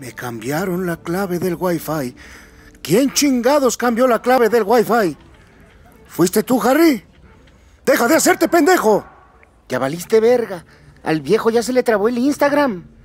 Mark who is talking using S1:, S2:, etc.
S1: Me cambiaron la clave del Wi-Fi. ¿Quién chingados cambió la clave del Wi-Fi? ¿Fuiste tú, Harry? ¡Deja de hacerte pendejo! Ya valiste verga. Al viejo ya se le trabó el Instagram.